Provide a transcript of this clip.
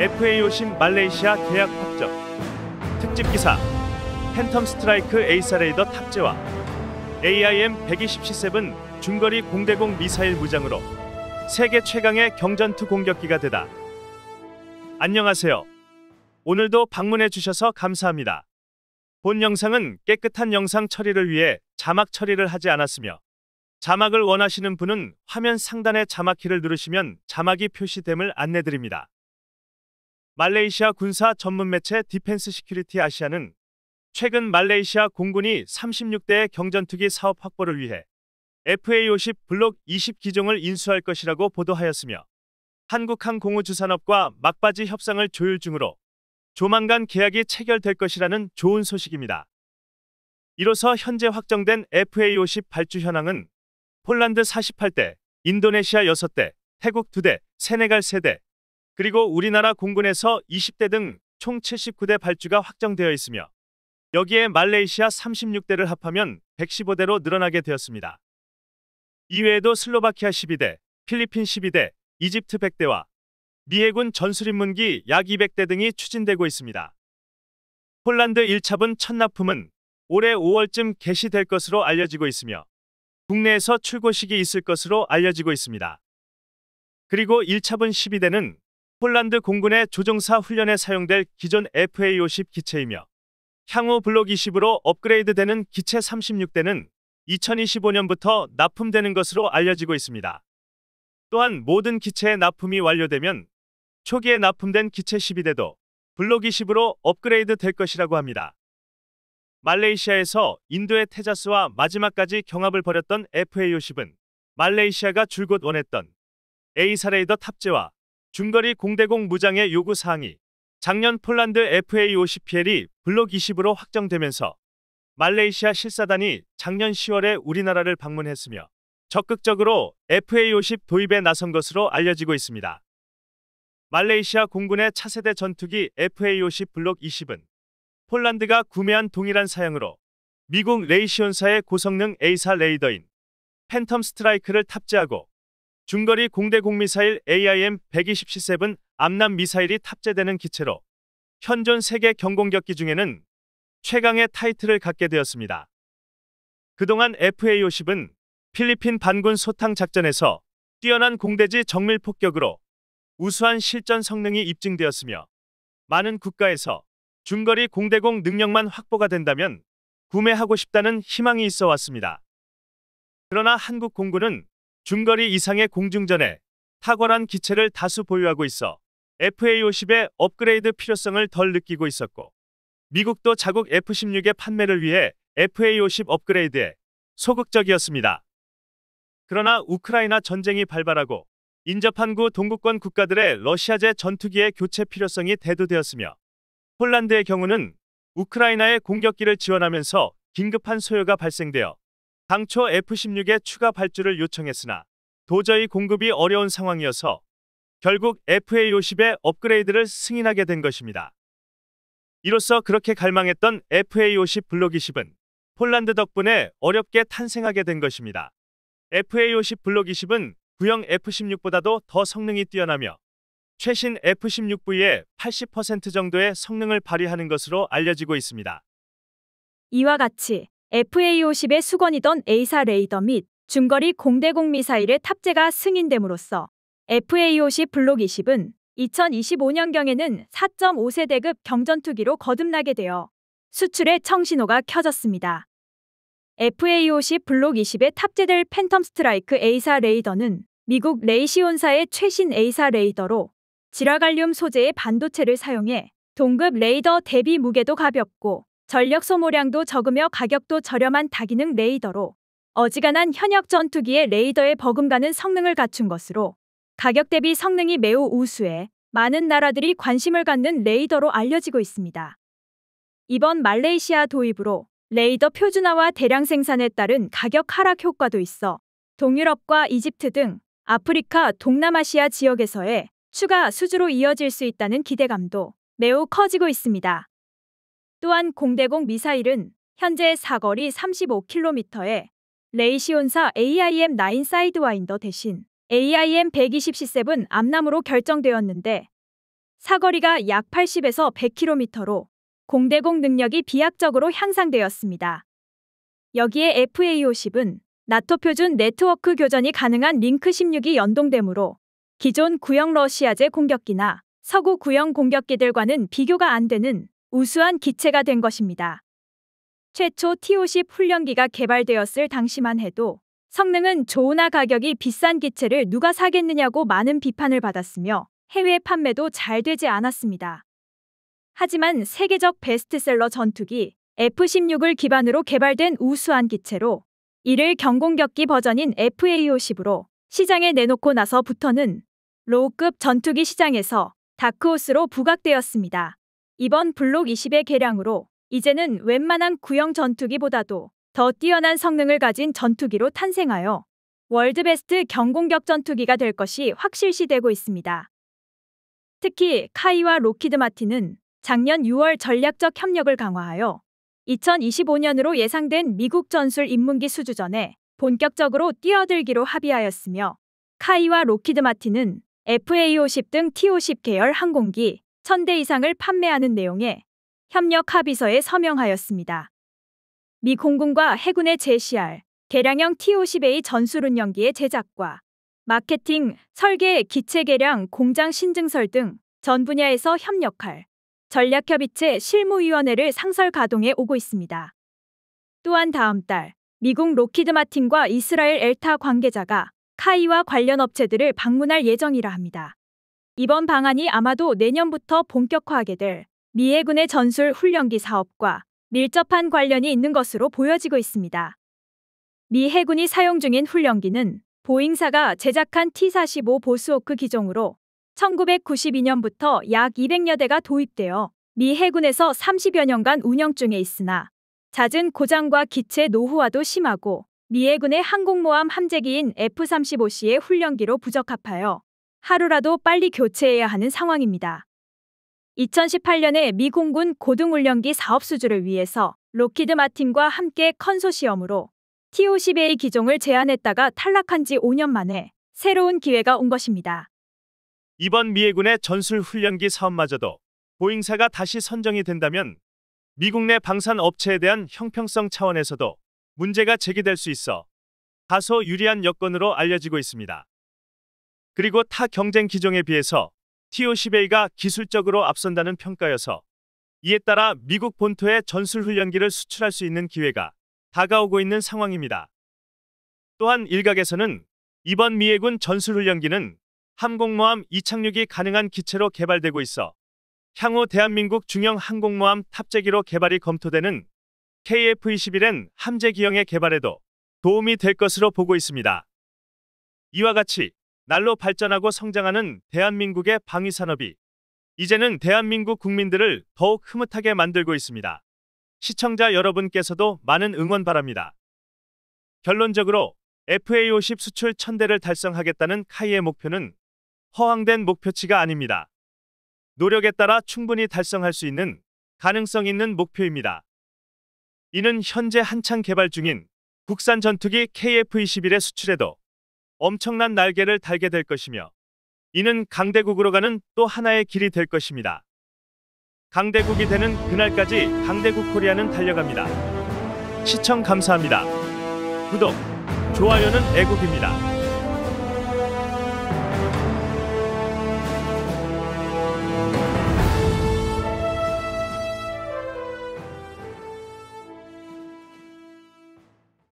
FA 오신 말레이시아 계약 확정 특집 기사 팬텀 스트라이크 에이사 레이더 탑재와 AIM 120 C7 중거리 공대공 미사일 무장으로 세계 최강의 경전투 공격기가 되다. 안녕하세요. 오늘도 방문해 주셔서 감사합니다. 본 영상은 깨끗한 영상 처리를 위해 자막 처리를 하지 않았으며 자막을 원하시는 분은 화면 상단의 자막키를 누르시면 자막이 표시됨을 안내드립니다. 말레이시아 군사 전문 매체 디펜스 시큐리티 아시아는 최근 말레이시아 공군이 36대의 경전투기 사업 확보를 위해 FA50 블록 20기종을 인수할 것이라고 보도하였으며 한국항공우주산업과 막바지 협상을 조율 중으로 조만간 계약이 체결될 것이라는 좋은 소식입니다. 이로써 현재 확정된 FA50 발주 현황은 폴란드 48대, 인도네시아 6대, 태국 2대, 세네갈 3대, 그리고 우리나라 공군에서 20대 등 총 79대 발주가 확정되어 있으며 여기에 말레이시아 36대를 합하면 115대로 늘어나게 되었습니다. 이외에도 슬로바키아 12대, 필리핀 12대, 이집트 100대와 미해군 전술인문기 약 200대 등이 추진되고 있습니다. 폴란드 1차분 첫 납품은 올해 5월쯤 개시될 것으로 알려지고 있으며 국내에서 출고식이 있을 것으로 알려지고 있습니다. 그리고 1차분 12대는 폴란드 공군의 조종사 훈련에 사용될 기존 FA-50 기체이며 향후 블록 20으로 업그레이드되는 기체 36대는 2025년부터 납품되는 것으로 알려지고 있습니다. 또한 모든 기체의 납품이 완료되면 초기에 납품된 기체 12대도 블록 20으로 업그레이드 될 것이라고 합니다. 말레이시아에서 인도의 테자스와 마지막까지 경합을 벌였던 FA-50은 말레이시아가 줄곧 원했던 에이사레이더 탑재와 중거리 공대공 무장의 요구 사항이 작년 폴란드 FA50PL이 블록 20으로 확정되면서 말레이시아 실사단이 작년 10월에 우리나라를 방문했으며 적극적으로 FA50 도입에 나선 것으로 알려지고 있습니다. 말레이시아 공군의 차세대 전투기 FA50 블록 20은 폴란드가 구매한 동일한 사양으로 미국 레이시온사의 고성능 A사 레이더인 팬텀 스트라이크를 탑재하고 중거리 공대공 미사일 AIM-127 암남 미사일이 탑재되는 기체로 현존 세계 경공격기 중에는 최강의 타이틀을 갖게 되었습니다. 그동안 FA-50은 필리핀 반군 소탕 작전에서 뛰어난 공대지 정밀 폭격으로 우수한 실전 성능이 입증되었으며 많은 국가에서 중거리 공대공 능력만 확보가 된다면 구매하고 싶다는 희망이 있어 왔습니다. 그러나 한국 공군은 중거리 이상의 공중전에 탁월한 기체를 다수 보유하고 있어 FA-50의 업그레이드 필요성을 덜 느끼고 있었고 미국도 자국 F-16의 판매를 위해 FA-50 업그레이드에 소극적이었습니다. 그러나 우크라이나 전쟁이 발발하고 인접한구 동구권 국가들의 러시아제 전투기의 교체 필요성이 대두되었으며 폴란드의 경우는 우크라이나의 공격기를 지원하면서 긴급한 소요가 발생되어 당초 F-16의 추가 발주를 요청했으나 도저히 공급이 어려운 상황이어서 결국 FA-50의 업그레이드를 승인하게 된 것입니다. 이로써 그렇게 갈망했던 FA-50 블록 20은 폴란드 덕분에 어렵게 탄생하게 된 것입니다. FA-50 블록 20은 구형 F-16보다도 더 성능이 뛰어나며 최신 F-16V의 80% 정도의 성능을 발휘하는 것으로 알려지고 있습니다. 이와 같이 FA-50의 수건이던 A사 레이더 및 중거리 공대공 미사일의 탑재가 승인됨으로써 FA-50 블록 20은 2025년경에는 4.5세대급 경전투기로 거듭나게 되어 수출의 청신호가 켜졌습니다. FA-50 블록 20에 탑재될 팬텀 스트라이크 A사 레이더는 미국 레이시온사의 최신 A사 레이더로 지라갈륨 소재의 반도체를 사용해 동급 레이더 대비 무게도 가볍고 전력 소모량도 적으며 가격도 저렴한 다기능 레이더로 어지간한 현역 전투기의 레이더에 버금가는 성능을 갖춘 것으로 가격 대비 성능이 매우 우수해 많은 나라들이 관심을 갖는 레이더로 알려지고 있습니다. 이번 말레이시아 도입으로 레이더 표준화와 대량 생산에 따른 가격 하락 효과도 있어 동유럽과 이집트 등 아프리카, 동남아시아 지역에서의 추가 수주로 이어질 수 있다는 기대감도 매우 커지고 있습니다. 또한 공대공 미사일은 현재 사거리 35km에 레이시온사 AIM-9 사이드와인더 대신 AIM-120 C7 암남으로 결정되었는데 사거리가 약 80에서 100km로 공대공 능력이 비약적으로 향상되었습니다. 여기에 FA-50은 나토 표준 네트워크 교전이 가능한 링크 16이 연동되므로 기존 구형 러시아제 공격기나 서구 구형 공격기들과는 비교가 안 되는 우수한 기체가 된 것입니다. 최초 T-50 훈련기가 개발되었을 당시만 해도 성능은 좋으나 가격이 비싼 기체를 누가 사겠느냐고 많은 비판을 받았으며 해외 판매도 잘 되지 않았습니다. 하지만 세계적 베스트셀러 전투기 F-16을 기반으로 개발된 우수한 기체로 이를 경공격기 버전인 FA-50으로 시장에 내놓고 나서부터는 로우급 전투기 시장에서 다크호스로 부각되었습니다. 이번 블록 20의 개량으로 이제는 웬만한 구형 전투기보다도 더 뛰어난 성능을 가진 전투기로 탄생하여 월드베스트 경공격 전투기가 될 것이 확실시되고 있습니다. 특히 카이와 로키드 마틴은 작년 6월 전략적 협력을 강화하여 2025년으로 예상된 미국 전술 입문기 수주전에 본격적으로 뛰어들기로 합의하였으며 카이와 로키드 마틴은 FA-50 등 T-50 계열 항공기, 1000대 이상을 판매하는 내용의 협력 합의서에 서명하였습니다. 미 공군과 해군의 JCR, 개량형 T-50A 전술운영기의 제작과 마케팅, 설계, 기체 개량, 공장 신증설 등 전 분야에서 협력할 전략협의체 실무위원회를 상설 가동해 오고 있습니다. 또한 다음 달 미국 로키드 마틴과 이스라엘 엘타 관계자가 카이와 관련 업체들을 방문할 예정이라 합니다. 이번 방안이 아마도 내년부터 본격화하게 될 미해군의 전술 훈련기 사업과 밀접한 관련이 있는 것으로 보여지고 있습니다. 미 해군이 사용 중인 훈련기는 보잉사가 제작한 T-45 보스호크 기종으로 1992년부터 약 200여 대가 도입되어 미 해군에서 30여 년간 운영 중에 있으나 잦은 고장과 기체 노후화도 심하고 미 해군의 항공모함 함재기인 F-35C의 훈련기로 부적합하여 하루라도 빨리 교체해야 하는 상황입니다. 2018년에 미 공군 고등훈련기 사업 수주를 위해서 로키드 마틴과 함께 컨소시엄으로 T-50A 기종을 제안했다가 탈락한 지 5년 만에 새로운 기회가 온 것입니다. 이번 미해군의 전술 훈련기 사업마저도 보잉사가 다시 선정이 된다면 미국 내 방산 업체에 대한 형평성 차원에서도 문제가 제기될 수 있어 다소 유리한 여건으로 알려지고 있습니다. 그리고 타 경쟁 기종에 비해서 t o c b a 가 기술적으로 앞선다는 평가여서 이에 따라 미국 본토에 전술 훈련기를 수출할 수 있는 기회가 다가오고 있는 상황입니다. 또한 일각에서는 이번 미해군 전술 훈련기는 항공모함 이착륙이 가능한 기체로 개발되고 있어 향후 대한민국 중형 항공모함 탑재기로 개발이 검토되는 KF-21N 함재기형의 개발에도 도움이 될 것으로 보고 있습니다. 이와 같이 날로 발전하고 성장하는 대한민국의 방위산업이 이제는 대한민국 국민들을 더욱 흐뭇하게 만들고 있습니다. 시청자 여러분께서도 많은 응원 바랍니다. 결론적으로 FA50 수출 1000대를 달성하겠다는 카이의 목표는 허황된 목표치가 아닙니다. 노력에 따라 충분히 달성할 수 있는 가능성 있는 목표입니다. 이는 현재 한창 개발 중인 국산 전투기 KF-21의 수출에도 엄청난 날개를 달게 될 것이며 이는 강대국으로 가는 또 하나의 길이 될 것입니다. 강대국이 되는 그날까지 강대국 코리아는 달려갑니다. 시청 감사합니다. 구독, 좋아요는 애국입니다.